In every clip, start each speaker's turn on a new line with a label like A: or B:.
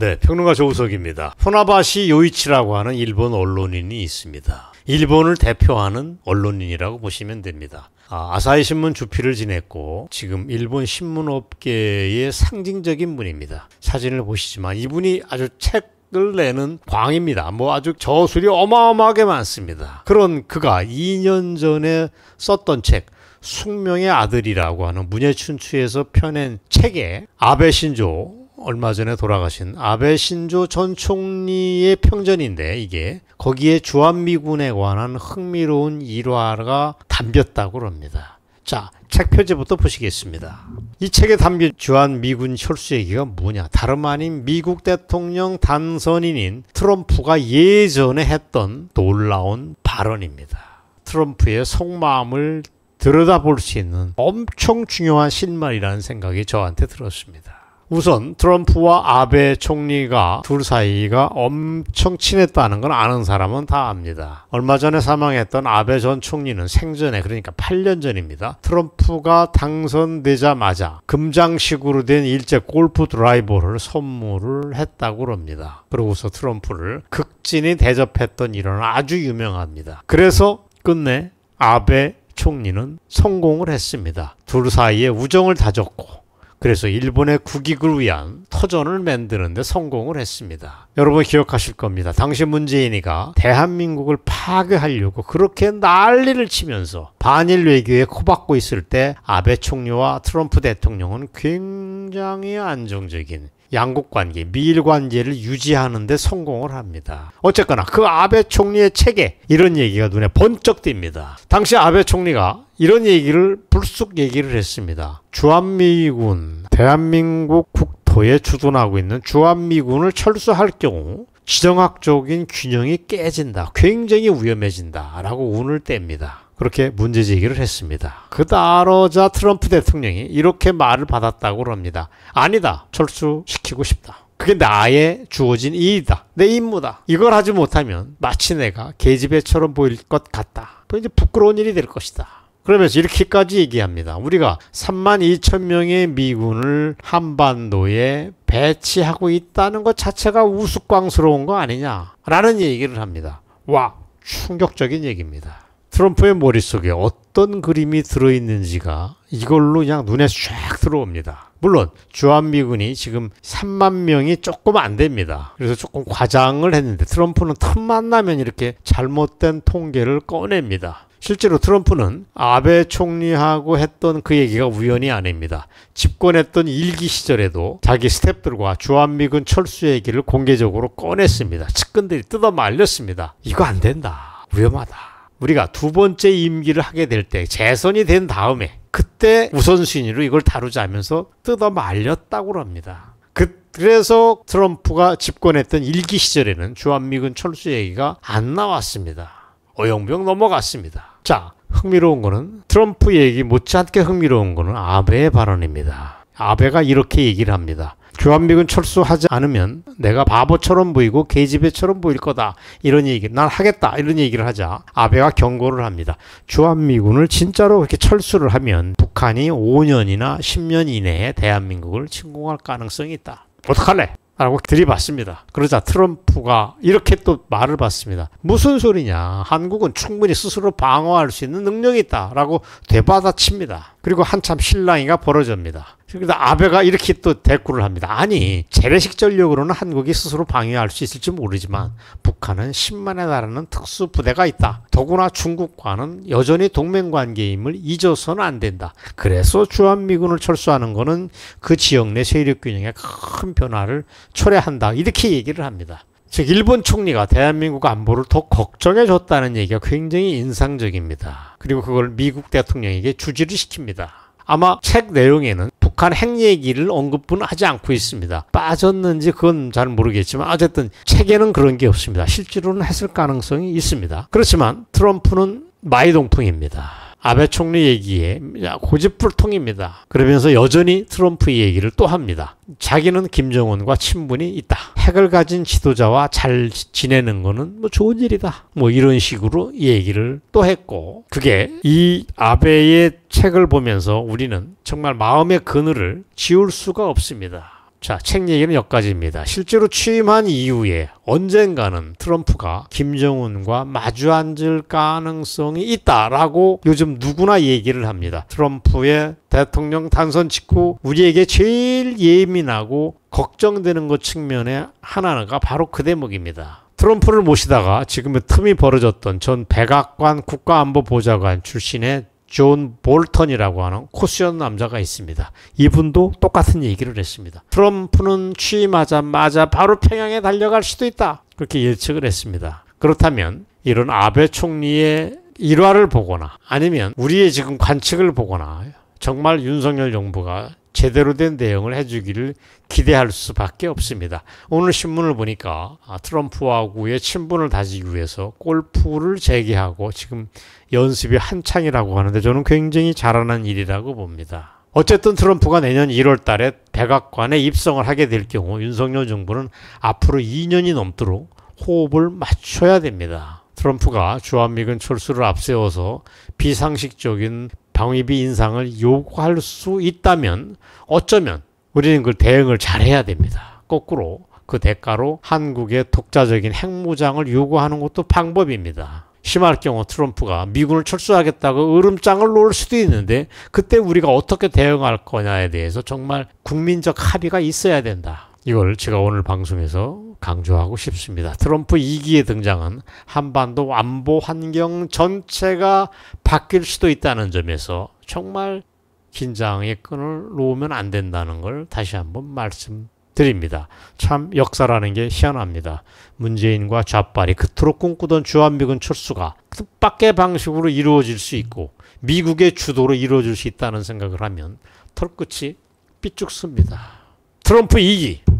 A: 네, 평론가 조우석입니다. 호나바시 요이치라고 하는 일본 언론인이 있습니다. 일본을 대표하는 언론인이라고 보시면 됩니다. 아, 사히 신문 주필을 지냈고 지금 일본 신문업계의 상징적인 분입니다. 사진을 보시지만 이분이 아주 책을 내는 광입니다. 뭐 아주 저술이 어마어마하게 많습니다. 그런 그가 2년 전에 썼던 책 숙명의 아들이라고 하는 문예춘추에서 펴낸 책에 아베 신조 얼마 전에 돌아가신 아베 신조 전 총리의 평전인데 이게 거기에 주한미군에 관한 흥미로운 일화가 담겼다고 합니다. 자, 책 표지부터 보시겠습니다. 이 책에 담긴 주한미군 철수 얘기가 뭐냐? 다름 아닌 미국 대통령 당선인인 트럼프가 예전에 했던 놀라운 발언입니다. 트럼프의 속마음을 들여다볼 수 있는 엄청 중요한 실말이라는 생각이 저한테 들었습니다. 우선 트럼프와 아베 총리가 둘 사이가 엄청 친했다는 건 아는 사람은 다 압니다. 얼마 전에 사망했던 아베 전 총리는 생전에 그러니까 8년 전입니다. 트럼프가 당선되자마자 금장식으로 된 일제 골프 드라이버를 선물을 했다고 합니다. 그러고서 트럼프를 극진히 대접했던 일은 아주 유명합니다. 그래서 끝내 아베 총리는 성공을 했습니다. 둘 사이에 우정을 다졌고 그래서 일본의 국익을 위한 터전을 만드는데 성공을 했습니다. 여러분 기억하실 겁니다. 당시 문재인이가 대한민국을 파괴하려고 그렇게 난리를 치면서 반일 외교에 코박고 있을 때 아베 총리와 트럼프 대통령은 굉장히 안정적인 양국 관계, 미일 관계를 유지하는 데 성공을 합니다. 어쨌거나 그 아베 총리의 체계 이런 얘기가 눈에 번쩍 띕니다. 당시 아베 총리가 이런 얘기를 불쑥 얘기를 했습니다. 주한미군 대한민국 국토에 주둔하고 있는 주한미군을 철수할 경우 지정학적인 균형이 깨진다. 굉장히 위험해진다라고 운을 뗍니다. 그렇게 문제제기를 했습니다. 그다음자 트럼프 대통령이 이렇게 말을 받았다고 합니다. 아니다. 철수시키고 싶다. 그게 나의 주어진 일이다내 임무다. 이걸 하지 못하면 마치 내가 계집애처럼 보일 것 같다. 또 이제 부끄러운 일이 될 것이다. 그러면서 이렇게까지 얘기합니다. 우리가 3만 2천 명의 미군을 한반도에 배치하고 있다는 것 자체가 우스꽝스러운 거 아니냐라는 얘기를 합니다. 와, 충격적인 얘기입니다. 트럼프의 머릿속에 어떤 그림이 들어있는지가 이걸로 그냥 눈에 쫙 들어옵니다. 물론 주한미군이 지금 3만 명이 조금 안 됩니다. 그래서 조금 과장을 했는데 트럼프는 틈만 나면 이렇게 잘못된 통계를 꺼냅니다. 실제로 트럼프는 아베 총리하고 했던 그 얘기가 우연이 아닙니다. 집권했던 일기 시절에도 자기 스탭들과 주한미군 철수 얘기를 공개적으로 꺼냈습니다. 측근들이 뜯어 말렸습니다. 이거 안 된다. 위험하다. 우리가 두 번째 임기를 하게 될 때 재선이 된 다음에 그때 우선순위로 이걸 다루자면서 뜯어 말렸다고 합니다. 그, 그래서 트럼프가 집권했던 일기 시절에는 주한미군 철수 얘기가 안 나왔습니다. 어영병 넘어갔습니다. 자, 흥미로운 거는 트럼프 얘기 못지않게 흥미로운 거는 아베의 발언입니다. 아베가 이렇게 얘기를 합니다. 주한미군 철수하지 않으면 내가 바보처럼 보이고 계집애처럼 보일 거다. 이런 얘기, 난 하겠다. 이런 얘기를 하자 아베가 경고를 합니다. 주한미군을 진짜로 이렇게 철수를 하면 북한이 5년이나 10년 이내에 대한민국을 침공할 가능성이 있다. 어떡할래? 라고 들이받습니다. 그러자 트럼프가 이렇게 또 말을 받습니다. 무슨 소리냐. 한국은 충분히 스스로 방어할 수 있는 능력이 있다. 라고 되받아칩니다. 그리고 한참 실랑이가 벌어집니다. 그래서 아베가 이렇게 또 대꾸를 합니다. 아니 재래식 전력으로는 한국이 스스로 방해할수 있을지 모르지만 북한은 10만에 달하는 특수 부대가 있다. 더구나 중국과는 여전히 동맹 관계임을 잊어서는 안 된다. 그래서 주한미군을 철수하는 것은 그 지역 내 세력 균형에 큰 변화를 초래한다. 이렇게 얘기를 합니다. 즉 일본 총리가 대한민국 안보를 더 걱정해 줬다는 얘기가 굉장히 인상적입니다. 그리고 그걸 미국 대통령에게 주지를 시킵니다. 아마 책 내용에는 북한 핵 얘기를 언급은 하지 않고 있습니다. 빠졌는지 그건 잘 모르겠지만 어쨌든 책에는 그런 게 없습니다. 실제로는 했을 가능성이 있습니다. 그렇지만 트럼프는 마이동풍입니다. 아베 총리 얘기에 고집불통입니다. 그러면서 여전히 트럼프 얘기를 또 합니다. 자기는 김정은과 친분이 있다. 핵을 가진 지도자와 잘 지내는 거는 뭐 좋은 일이다. 뭐 이런 식으로 얘기를 또 했고 그게 이 아베의 책을 보면서 우리는 정말 마음의 그늘을 지울 수가 없습니다. 자, 책 얘기는 여기까지입니다. 실제로 취임한 이후에 언젠가는 트럼프가 김정은과 마주 앉을 가능성이 있다라고 요즘 누구나 얘기를 합니다. 트럼프의 대통령 당선 직후 우리에게 제일 예민하고 걱정되는 것 측면의 하나가 바로 그 대목입니다. 트럼프를 모시다가 지금의 틈이 벌어졌던 전 백악관 국가안보보좌관 출신의 존 볼턴이라고 하는 코스연 남자가 있습니다. 이분도 똑같은 얘기를 했습니다. 트럼프는 취임하자마자 바로 평양에 달려갈 수도 있다. 그렇게 예측을 했습니다. 그렇다면 이런 아베 총리의 일화를 보거나 아니면 우리의 지금 관측을 보거나 정말 윤석열 정부가 제대로 된 대응을 해주기를 기대할 수밖에 없습니다. 오늘 신문을 보니까 아, 트럼프하고의 친분을 다지기 위해서 골프를 재개하고 지금 연습이 한창이라고 하는데 저는 굉장히 잘하는 일이라고 봅니다. 어쨌든 트럼프가 내년 1월 달에 백악관에 입성을 하게 될 경우 윤석열 정부는 앞으로 2년이 넘도록 호흡을 맞춰야 됩니다. 트럼프가 주한미군 철수를 앞세워서 비상식적인 병입비 인상을 요구할 수 있다면 어쩌면 우리는 그 대응을 잘해야 됩니다. 거꾸로 그 대가로 한국의 독자적인 핵무장을 요구하는 것도 방법입니다. 심할 경우 트럼프가 미군을 철수하겠다고 으름장을 놓을 수도 있는데 그때 우리가 어떻게 대응할 거냐에 대해서 정말 국민적 합의가 있어야 된다. 이걸 제가 오늘 방송에서 강조하고 싶습니다. 트럼프 2기의등장은 한반도 안보 환경 전체가 바뀔 수도 있다는 점에서 정말 긴장의 끈을 놓으면 안 된다는 걸 다시 한번 말씀드립니다. 참 역사라는 게 희한합니다. 문재인과 좌빨이 그토록 꿈꾸던 주한미군 철수가 뜻밖의 방식으로 이루어질 수 있고 미국의 주도로 이루어질 수 있다는 생각을 하면 털끝이 삐죽습니다. 트럼프 2기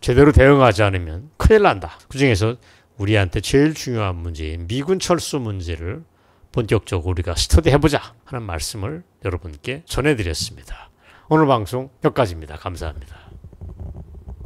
A: 제대로 대응하지 않으면 큰일 난다. 그 중에서 우리한테 제일 중요한 문제인 미군 철수 문제를 본격적으로 우리가 스터디해보자 하는 말씀을 여러분께 전해드렸습니다. 오늘 방송 여기까지입니다. 감사합니다.